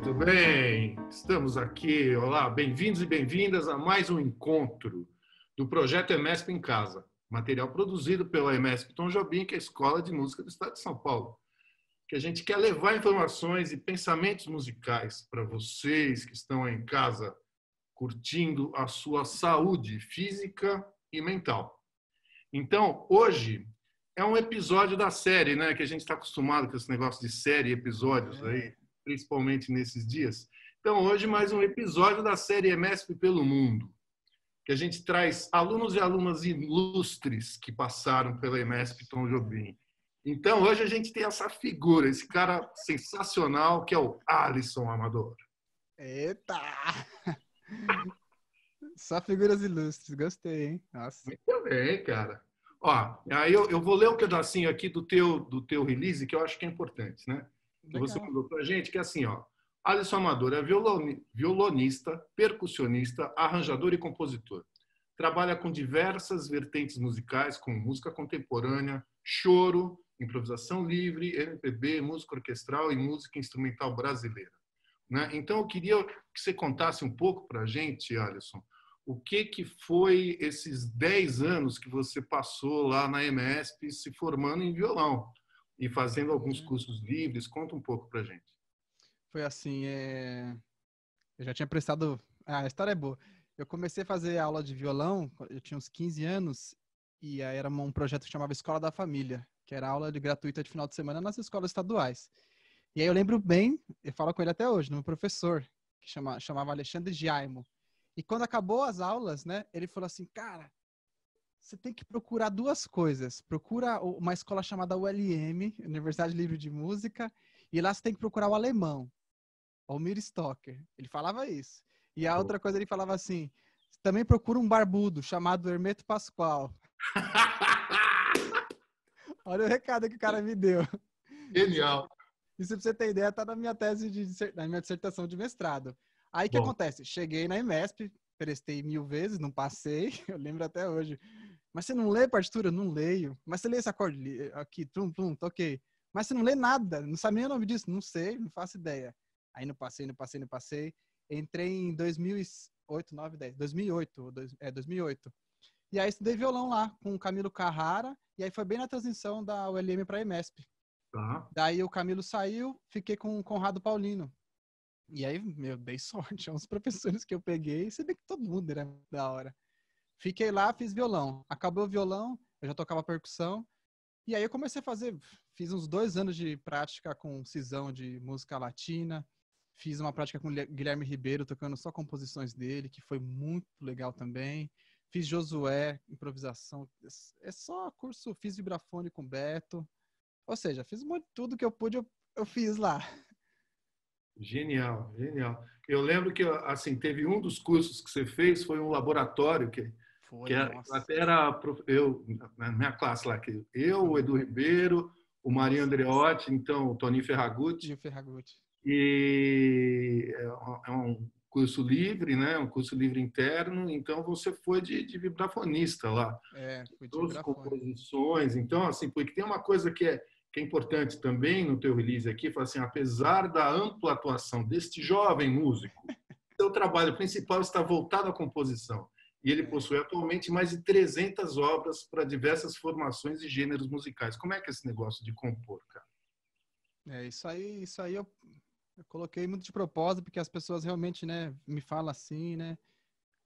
Muito bem, estamos aqui. Olá, bem-vindos e bem-vindas a mais um encontro do projeto EMESP em Casa, material produzido pela EMESP Tom Jobim, que é a Escola de Música do Estado de São Paulo. Que a gente quer levar informações e pensamentos musicais para vocês que estão em casa curtindo a sua saúde física e mental. Então, hoje é um episódio da série, né? Que a gente está acostumado com esse negócio de série, episódios é. aí principalmente nesses dias. Então, hoje, mais um episódio da série MSP pelo Mundo, que a gente traz alunos e alunas ilustres que passaram pela MSP Tom Jobim. Então, hoje a gente tem essa figura, esse cara sensacional, que é o Alisson Amador. Eita! Só figuras ilustres, gostei, hein? Nossa. Muito bem, cara. Ó, aí eu, eu, vou ler um pedacinho aqui do teu, do teu release, que eu acho que é importante, né? que você mandou para a gente, que é assim, ó. Alisson Amador é violonista, percussionista, arranjador e compositor. Trabalha com diversas vertentes musicais, com música contemporânea, choro, improvisação livre, MPB, música orquestral e música instrumental brasileira. Né? Então, eu queria que você contasse um pouco para a gente, Alisson, o que, que foi esses 10 anos que você passou lá na MSP se formando em violão e fazendo alguns cursos livres. Conta um pouco pra gente. Foi assim, é... eu já tinha prestado... Ah, a história é boa. Eu comecei a fazer aula de violão, eu tinha uns 15 anos, e aí era um projeto que chamava Escola da Família, que era aula de gratuita de final de semana nas escolas estaduais. E aí eu lembro bem, eu falo com ele até hoje, meu professor, que chama, chamava Alexandre Giaimo. E quando acabou as aulas, né, ele falou assim, cara, você tem que procurar duas coisas. Procura uma escola chamada ULM, Universidade Livre de Música, e lá você tem que procurar o alemão, Almir Stocker. Ele falava isso. E a outra coisa, ele falava assim, também procura um barbudo chamado Hermeto Pascoal. Olha o recado que o cara me deu. Genial. Isso, pra você ter ideia, tá na minha tese, de, na minha dissertação de mestrado. Aí, o que acontece? Cheguei na IMESP, prestei mil vezes, não passei, eu lembro até hoje. Mas você não lê partitura? Não leio. Mas você lê esse acorde eh, aqui, tum, tum, toquei. Tá Mas você não lê nada, não sabe nem o nome disso? Não sei, não faço ideia. Aí não passei, não passei, não passei. Entrei em 2008, 9, 10, 2008, é, 2008. E aí estudei violão lá com o Camilo Carrara, e aí foi bem na transição da ULM para a EMESP. Uhum. Daí o Camilo saiu, fiquei com o Conrado Paulino. E aí, meu, dei sorte. É uns professores que eu peguei, você vê que todo mundo era da hora. Fiquei lá, fiz violão. Acabou o violão, eu já tocava percussão. E aí eu comecei a fazer, fiz uns dois anos de prática com cisão de música latina. Fiz uma prática com Guilherme Ribeiro, tocando só composições dele, que foi muito legal também. Fiz Josué, improvisação. É, é só curso, fiz vibrafone com Beto. Ou seja, fiz muito, tudo que eu pude, eu, eu fiz lá. Genial, genial. Eu lembro que assim teve um dos cursos que você fez foi um laboratório que foi, que era, é, até era eu, na minha classe lá, que eu, o Edu Ribeiro, o Marinho Andreotti, então o Toninho Ferragutti. Ferragutti. E é, é um curso livre, né? Um curso livre interno. Então você foi de, de vibrafonista lá. É, foi de Todas as composições. Então assim, porque tem uma coisa que é que é importante também no teu release aqui, fala assim, apesar da ampla atuação deste jovem músico, seu trabalho principal está voltado à composição e ele possui atualmente mais de 300 obras para diversas formações e gêneros musicais. Como é que é esse negócio de compor, cara? É, isso aí, isso aí eu, eu coloquei muito de propósito, porque as pessoas realmente, né, me falam assim, né,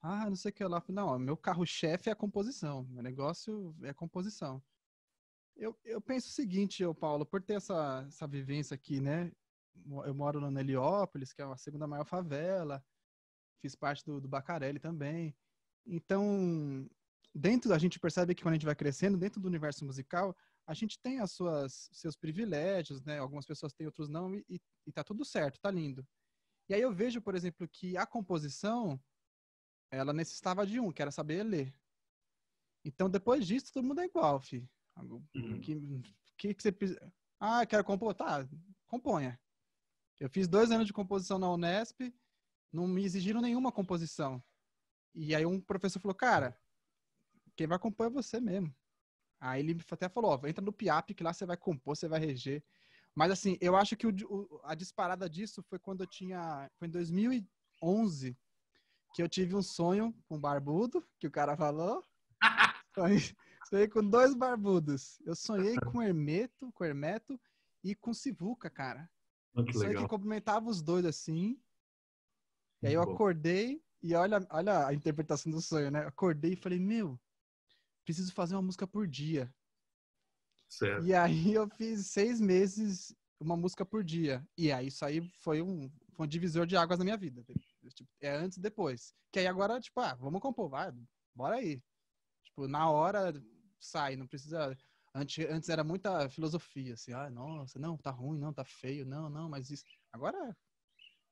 ah, não sei o que lá. Não, meu carro-chefe é a composição, meu negócio é a composição. Eu, eu penso o seguinte, eu, Paulo, por ter essa, essa vivência aqui, né, eu moro na Heliópolis, que é a segunda maior favela, fiz parte do, do Bacarelli também, então, dentro a gente percebe que quando a gente vai crescendo dentro do universo musical, a gente tem as suas seus privilégios, né? Algumas pessoas têm, outros não, e, e tá tudo certo, tá lindo. E aí eu vejo, por exemplo, que a composição ela necessitava de um, que era saber ler. Então, depois disso, todo mundo é igual, fi. Uhum. Que, que, que você precisa? Ah, quero compor. Tá, componha. Eu fiz dois anos de composição na Unesp, não me exigiram nenhuma composição. E aí um professor falou, cara, quem vai compor é você mesmo. Aí ele até falou, ó, entra no PIAP que lá você vai compor, você vai reger. Mas assim, eu acho que o, o, a disparada disso foi quando eu tinha, foi em 2011 que eu tive um sonho com um barbudo, que o cara falou. sonhei, sonhei com dois barbudos. Eu sonhei com Hermeto, com Hermeto e com Sivuca, cara. que sonhei legal. que cumprimentava os dois assim. E aí eu acordei, e olha, olha a interpretação do sonho, né? Acordei e falei, meu, preciso fazer uma música por dia. Certo. E aí eu fiz seis meses, uma música por dia. E aí isso aí foi um, foi um divisor de águas na minha vida. Tipo, é antes e depois. Que aí agora, tipo, ah, vamos compor, vai, bora aí. Tipo, na hora sai, não precisa. Antes, antes era muita filosofia, assim, ah, nossa, não, tá ruim, não, tá feio, não, não, mas isso. Agora,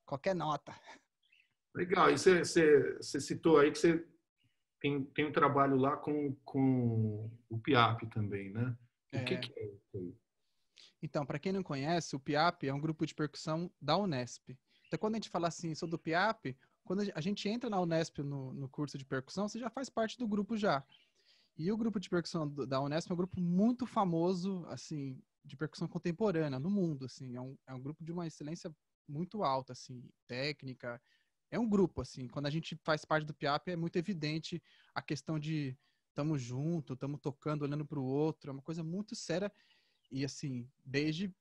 qualquer nota. Legal. E você, você, você citou aí que você tem, tem um trabalho lá com, com o PIAP também, né? O é. que, que é isso Então, para quem não conhece, o PIAP é um grupo de percussão da Unesp. Então, quando a gente fala assim, sou do PIAP, quando a gente entra na Unesp no, no curso de percussão, você já faz parte do grupo já. E o grupo de percussão da Unesp é um grupo muito famoso, assim, de percussão contemporânea no mundo, assim. É um, é um grupo de uma excelência muito alta, assim, técnica, é um grupo, assim. Quando a gente faz parte do PIAP, é muito evidente a questão de estamos junto, estamos tocando, olhando para o outro, é uma coisa muito séria. E, assim, desde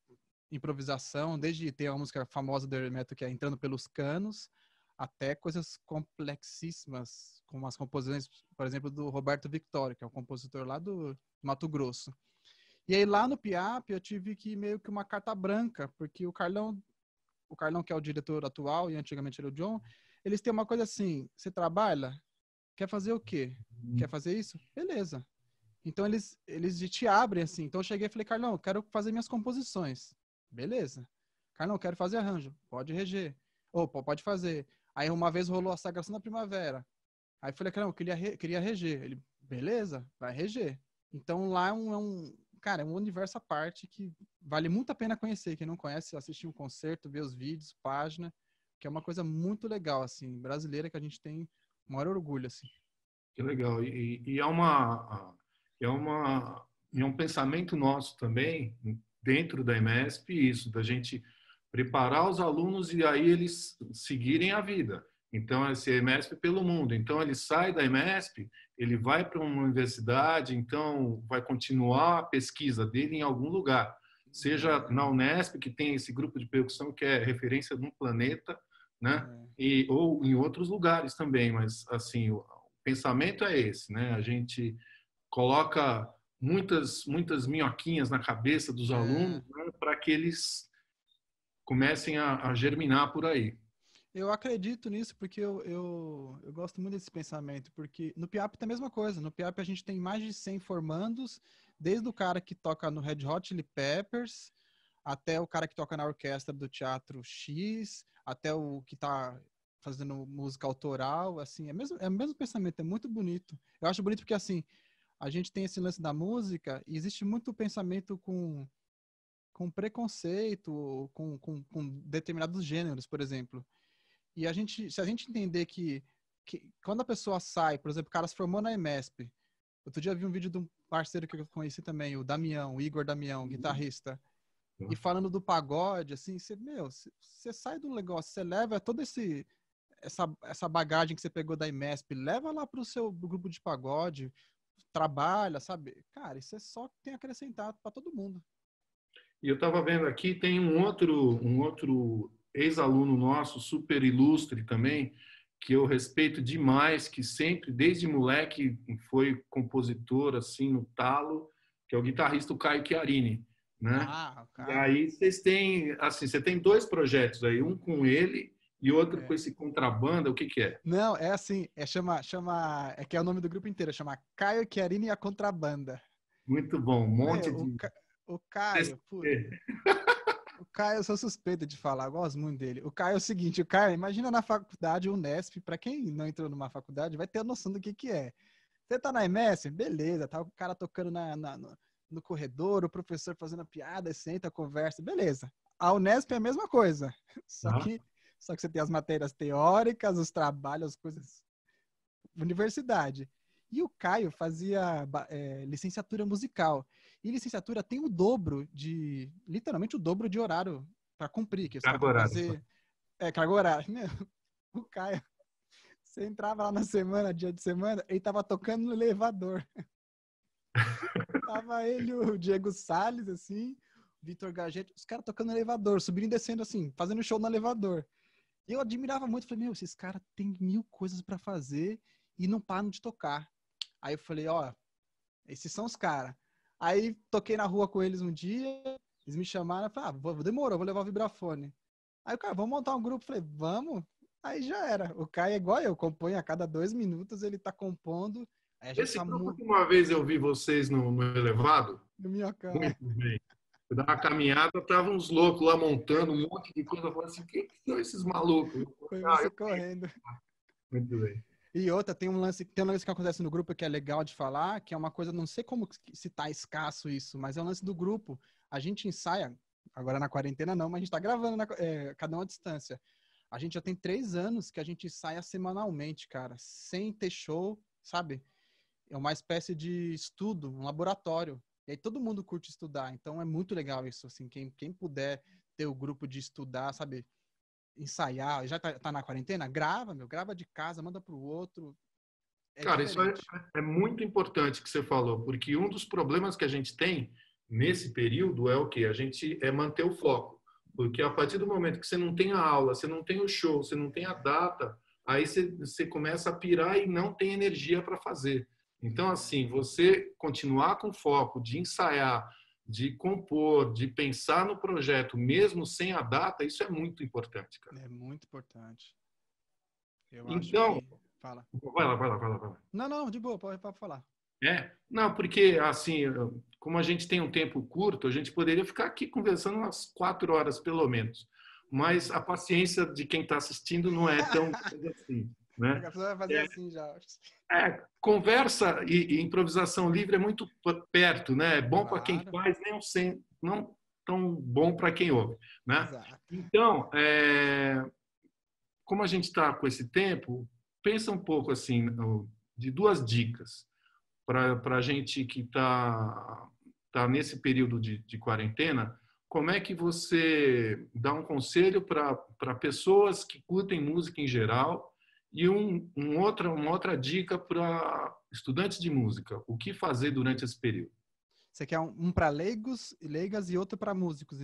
improvisação, desde ter uma música famosa do Hermeto que é Entrando pelos Canos, até coisas complexíssimas, como as composições, por exemplo, do Roberto Victório, que é um compositor lá do Mato Grosso. E aí lá no PIAP eu tive que meio que uma carta branca, porque o Carlão o Carlão, que é o diretor atual, e antigamente era o John, eles têm uma coisa assim: você trabalha, quer fazer o quê? Quer fazer isso? Beleza. Então eles, eles te abrem assim. Então eu cheguei e falei, Carlão, eu quero fazer minhas composições. Beleza. Carlão, eu quero fazer arranjo. Pode reger. Ou pode fazer. Aí uma vez rolou a Sagração da Primavera. Aí eu falei, Carlão, eu queria, queria reger. Ele, beleza, vai reger. Então lá é um, é um, cara, é um universo à parte que vale muito a pena conhecer. Quem não conhece, assistir um concerto, ver os vídeos, página, que é uma coisa muito legal, assim, brasileira que a gente tem o maior orgulho, assim. Que legal. E, e é uma é uma é um pensamento nosso também dentro da MESP isso da gente preparar os alunos e aí eles seguirem a vida. Então, esse MESP é pelo mundo. Então, ele sai da MESP, ele vai para uma universidade, então vai continuar a pesquisa dele em algum lugar. Seja na Unesp, que tem esse grupo de percussão que é referência no planeta, né? É. E, ou em outros lugares também, mas assim, o pensamento é esse, né? A gente coloca muitas muitas minhoquinhas na cabeça dos é. alunos né? para que eles comecem a, a germinar por aí. Eu acredito nisso porque eu, eu, eu gosto muito desse pensamento, porque no PIAP tem a mesma coisa. No PIAP a gente tem mais de 100 formandos, desde o cara que toca no Red Hot Chili Peppers, até o cara que toca na orquestra do Teatro X, até o que tá fazendo música autoral, assim, é, mesmo, é o mesmo pensamento, é muito bonito. Eu acho bonito porque, assim, a gente tem esse lance da música e existe muito pensamento com, com preconceito, com, com, com determinados gêneros, por exemplo. E a gente, se a gente entender que, que quando a pessoa sai, por exemplo, o cara se formou na EMESP, outro dia vi um vídeo de um parceiro que eu conheci também, o Damião, o Igor Damião, uhum. guitarrista, e uhum. falando do pagode, assim, você, meu, você sai do negócio, você leva todo esse essa, essa bagagem que você pegou da IMESP, leva lá pro seu grupo de pagode, trabalha, sabe? Cara, isso é só que tem acrescentado para todo mundo. E eu tava vendo aqui, tem um outro, um outro ex-aluno nosso, super ilustre também, que eu respeito demais, que sempre, desde moleque, foi compositor, assim, no talo, que é o guitarrista Caio Chiarini, né? Ah, e aí vocês têm, assim, você tem dois projetos aí, um com ele e outro é. com esse contrabanda, o que que é? Não, é assim, é chama, chama, é que é o nome do grupo inteiro, chama Caio Chiarini e a Contrabanda. Muito bom, um monte é, de... O, Ca... o Caio, Caio, eu sou suspeita de falar, gosto muito dele. O Caio é o seguinte, o Caio, imagina na faculdade, o Unesp, para quem não entrou numa faculdade, vai ter a noção do que que é. Você tá na MS? Beleza, tá o cara tocando na, na no, no, corredor, o professor fazendo a piada, senta, conversa, beleza. A Unesp é a mesma coisa, só ah. que só que você tem as matérias teóricas, os trabalhos, as coisas universidade. E o Caio fazia é, licenciatura musical. E licenciatura tem o dobro de, literalmente o dobro de horário para cumprir. Que carga Fazer... É, carga horário. o Caio, você entrava lá na semana, dia de semana, ele tava tocando no elevador. tava ele, o Diego Salles, assim, Vitor Gagete, os caras tocando no elevador, subindo e descendo, assim, fazendo show no elevador. Eu admirava muito, falei, meu, esses caras têm mil coisas para fazer e não param de tocar. Aí eu falei, ó, esses são os caras. Aí toquei na rua com eles um dia, eles me chamaram, falei, ah, vou, demorou, vou levar o vibrafone. Aí o cara, vamos montar um grupo? falei, vamos. Aí já era. O Caio é igual eu, compõe a cada dois minutos, ele tá compondo. Esse tá grupo muito... uma vez eu vi vocês no, no elevado. No Minhocão. Muito bem. Eu dava uma caminhada, tava uns loucos lá montando um monte de coisa. Eu falei assim, quem que são esses malucos? Foi ah, você eu... correndo. Ah, muito bem. E outra, tem um lance, tem um lance que acontece no grupo que é legal de falar, que é uma coisa, não sei como se tá escasso isso, mas é um lance do grupo. A gente ensaia, agora na quarentena não, mas a gente tá gravando na, é, cada um à distância. A gente já tem três anos que a gente ensaia semanalmente, cara, sem ter show, sabe? É uma espécie de estudo, um laboratório. E aí todo mundo curte estudar, então é muito legal isso, assim, quem, quem puder ter o grupo de estudar, sabe? ensaiar, já tá, tá na quarentena, grava, meu, grava de casa, manda para o outro. É Cara, é, diferente. isso é, é muito importante que você falou, porque um dos problemas que a gente tem nesse período é o que? A gente é manter o foco. Porque a partir do momento que você não tem a aula, você não tem o show, você não tem a data, aí você, você começa a pirar e não tem energia para fazer. Então, assim, você continuar com foco de ensaiar, de compor, de pensar no projeto, mesmo sem a data, isso é muito importante, cara. É muito importante. Eu então, que... fala. Vai lá, vai lá, vai lá, vai lá. Não, não, de boa, pode, pode falar. É, não, porque assim, como a gente tem um tempo curto, a gente poderia ficar aqui conversando umas quatro horas pelo menos. Mas a paciência de quem está assistindo não é tão assim. Né? Ah, é, assim é, conversa e, e, improvisação livre é muito perto, né? É bom claro. para quem faz, nem sem, não tão bom para quem ouve, né? Exato. Então, é, como a gente está com esse tempo, pensa um pouco assim de duas dicas para a gente que está tá nesse período de, de quarentena como é que você dá um conselho para pessoas que curtem música em geral e um, um outra, uma outra dica para estudantes de música: o que fazer durante esse período? Você quer um, um para leigos e leigas e outro para músicos.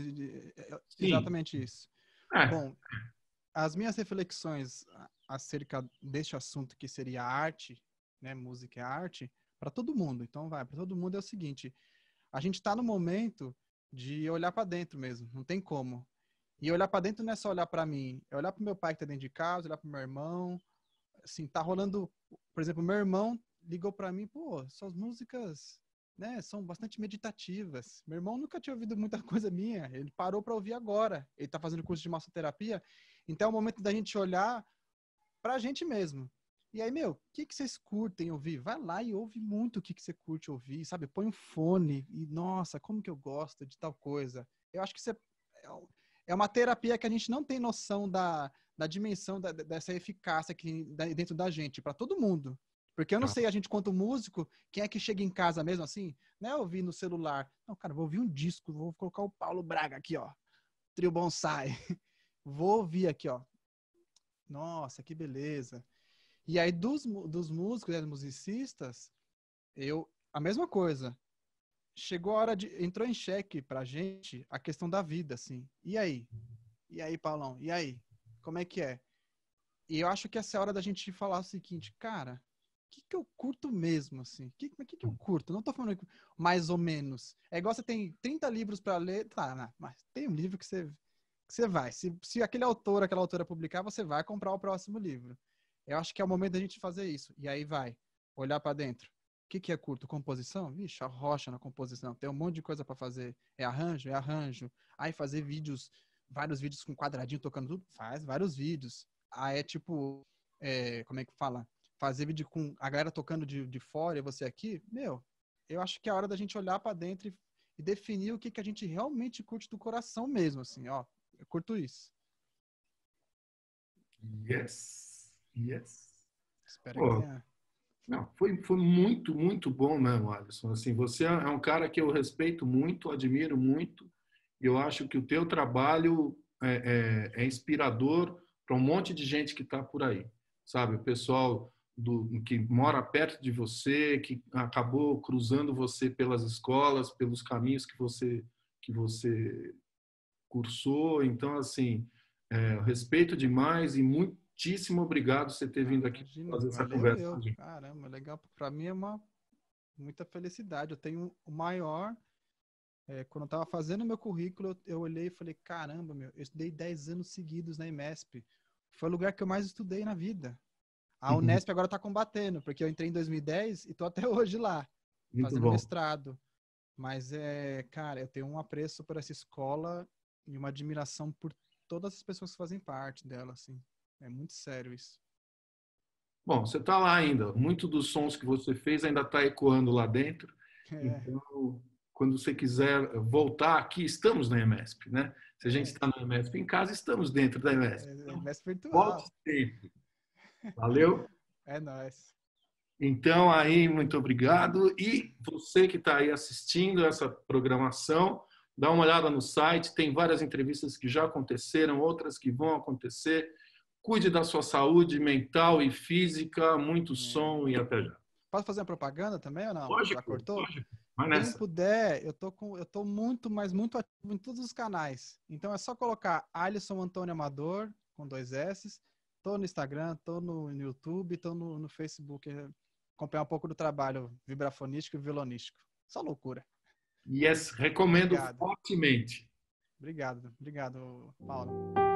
exatamente isso. É. Bom, as minhas reflexões acerca deste assunto que seria arte, né, música é arte, para todo mundo. Então, vai, para todo mundo é o seguinte: a gente está no momento de olhar para dentro mesmo, não tem como. E olhar para dentro não é só olhar para mim, é olhar para meu pai que está dentro de casa, olhar para meu irmão, assim, tá rolando, por exemplo, meu irmão ligou para mim, pô, suas músicas, né, são bastante meditativas. Meu irmão nunca tinha ouvido muita coisa minha, ele parou para ouvir agora. Ele tá fazendo curso de massoterapia, então é o momento da gente olhar para a gente mesmo. E aí, meu, o que, que vocês curtem ouvir? Vai lá e ouve muito o que, que você curte ouvir, sabe? Põe um fone e, nossa, como que eu gosto de tal coisa. Eu acho que você, é, é uma terapia que a gente não tem noção da, da dimensão da, dessa eficácia que dentro da gente, para todo mundo. Porque eu não ah. sei, a gente, quanto músico, quem é que chega em casa mesmo assim, né? Ouvir no celular. Não, cara, vou ouvir um disco, vou colocar o Paulo Braga aqui, ó. Trio Bonsai. vou ouvir aqui, ó. Nossa, que beleza. E aí, dos, dos músicos, né, dos musicistas, eu, a mesma coisa. Chegou a hora de. Entrou em xeque pra gente a questão da vida, assim. E aí? E aí, Paulão? E aí? como é que é? E eu acho que essa é a hora da gente falar o seguinte, cara, o que, que eu curto mesmo, assim? O que, que, que, eu hum. curto? Não tô falando mais ou menos. É igual você tem 30 livros para ler, tá, não, mas tem um livro que você, que você vai. Se, se aquele autor, aquela autora publicar, você vai comprar o próximo livro. Eu acho que é o momento da gente fazer isso. E aí vai, olhar para dentro. O que, que é curto? Composição? Vixe, a rocha na composição. Tem um monte de coisa para fazer. É arranjo? É arranjo. Aí fazer vídeos vários vídeos com quadradinho tocando tudo? Faz vários vídeos. Aí é tipo, é, como é que fala? Fazer vídeo com a galera tocando de, de fora e você aqui? Meu, eu acho que é a hora da gente olhar para dentro e, e, definir o que, que a gente realmente curte do coração mesmo, assim, ó. Eu curto isso. Yes, yes. Espero que tenha. Não, foi, foi muito, muito bom mesmo, Alisson. Assim, você é um cara que eu respeito muito, admiro muito. Eu acho que o teu trabalho é, é, é inspirador para um monte de gente que está por aí, sabe? O pessoal do, que mora perto de você, que acabou cruzando você pelas escolas, pelos caminhos que você que você cursou. Então, assim, é, respeito demais e muitíssimo obrigado por você ter vindo aqui Imagina, fazer essa conversa. Caramba, legal. Para mim é uma muita felicidade. Eu tenho o maior é, quando eu estava fazendo meu currículo, eu, eu olhei e falei, caramba, meu, eu estudei 10 anos seguidos na IMESP. Foi o lugar que eu mais estudei na vida. A uhum. Unesp agora está combatendo, porque eu entrei em 2010 e estou até hoje lá, Muito fazendo bom. mestrado. Mas, é, cara, eu tenho um apreço por essa escola e uma admiração por todas as pessoas que fazem parte dela, assim. É muito sério isso. Bom, você está lá ainda. Muito dos sons que você fez ainda está ecoando lá dentro. É. Então, quando você quiser voltar aqui, estamos na EMESP, né? Se a gente está na EMESP em casa, estamos dentro da EMESP. É, EMESP é virtual. Volte sempre. Valeu? É nóis. Então, aí, muito obrigado. E você que está aí assistindo essa programação, dá uma olhada no site, tem várias entrevistas que já aconteceram, outras que vão acontecer. Cuide da sua saúde mental e física, muito é. som e até já. Posso fazer uma propaganda também ou não? Lógico, já cortou? Lógico. Quem puder, eu tô, com, eu tô muito, mas muito ativo em todos os canais. Então é só colocar Alisson Antônio Amador, com dois S's. Tô no Instagram, tô no, no YouTube, tô no, no Facebook. É, acompanhar um pouco do trabalho vibrafonístico e violonístico. Só loucura. Yes, recomendo obrigado. fortemente. Obrigado, obrigado, Paulo.